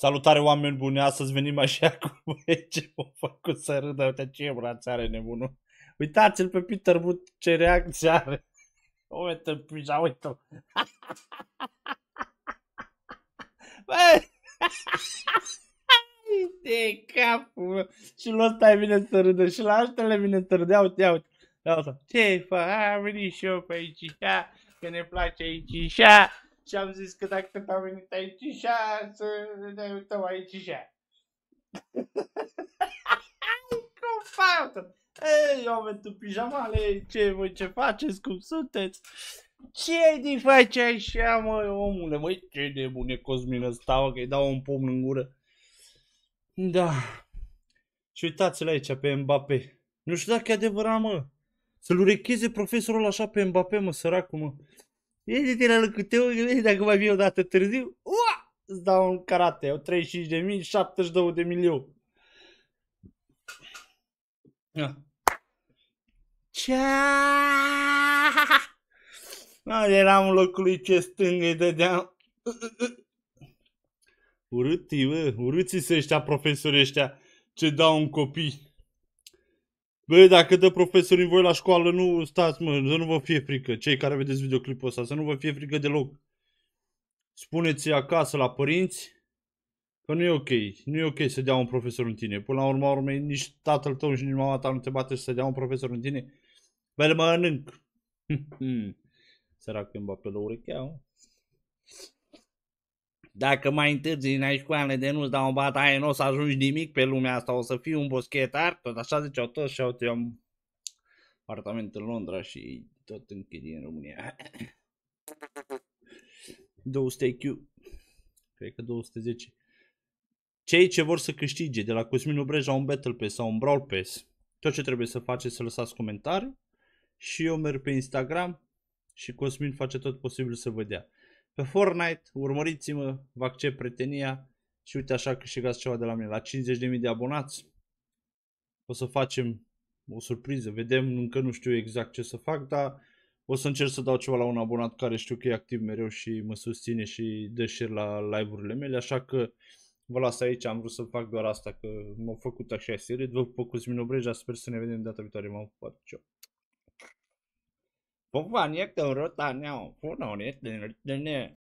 Salutare oameni buni, astăzi venim așa cu ce m-a făcut să râdă, uite ce braț are nebunul. Uitați-l pe Peter Wood ce reacție are. Uite pija, uite Bă! De capul Și la ăsta e bine să râdă și la altele vine să râdă, ia uite, ia uite. Ia uite. Ce fă, venit și eu pe aici, ia, că ne place aici, ia. Și am zis că dacă te am venit aici și așa, să ne uităm aici și așa. Cum fată? Ei, oameni tu pijamale, ce, mă, ce faceți, cum sunteți? Ce ai din face așa, mă, omule, măi, ce nebune Cosmin ăsta, mă, că-i dau un pumn în gură. Da. Și uitați-l aici pe Mbappé. Nu știu dacă e adevărat, mă. Să-l urecheze profesorul așa pe Mbappé, mă, săracu, mă. Vede-te la locuteu, vezi dacă mai vii o dată târziu, ua, îți dau un karate, 35 de mii, 72 de miliu. Cea! Eram în locul lui ce stângă îi dădeam. urât bă, urâți-i ăștia profesori ăștia ce dau un copii. Băi, dacă de profesorii voi la școală, nu stați, mă, să nu vă fie frică. Cei care vedeți videoclipul ăsta, să nu vă fie frică deloc. Spuneți acasă la părinți că nu e ok. Nu e ok să dea un profesor în tine. Până la urma urmei, nici tatăl tău și nici mama ta nu te bate să dea un profesor în tine. Băi, mănânc. Sărac pe la urechea, dacă mai întârzi în școală de nu-ți dau o bataie, nu o să ajungi nimic pe lumea asta, o să fii un boschetar, tot așa ziceau toți și au eu am apartament în Londra și tot închid în România. 200 IQ, cred că 210. Cei ce vor să câștige de la Cosmin Obreja un Battle Pass sau un Brawl Pass, tot ce trebuie să faceți să lăsați comentarii și eu merg pe Instagram și Cosmin face tot posibil să vă dea pe Fortnite, urmăriți-mă, vă accept pretenia și uite așa câștigați ceva de la mine. La 50.000 de abonați o să facem o surpriză, vedem, încă nu știu exact ce să fac, dar o să încerc să dau ceva la un abonat care știu că e activ mereu și mă susține și dă share la live-urile mele, așa că vă las aici, am vrut să fac doar asta, că m-au făcut așa serie, vă pup cu Zmin sper să ne vedem data viitoare, m-am făcut ผมว่าเนี้ยเตอรถตาเนี่ยพูดหน่อยเนี้ยเนี่ย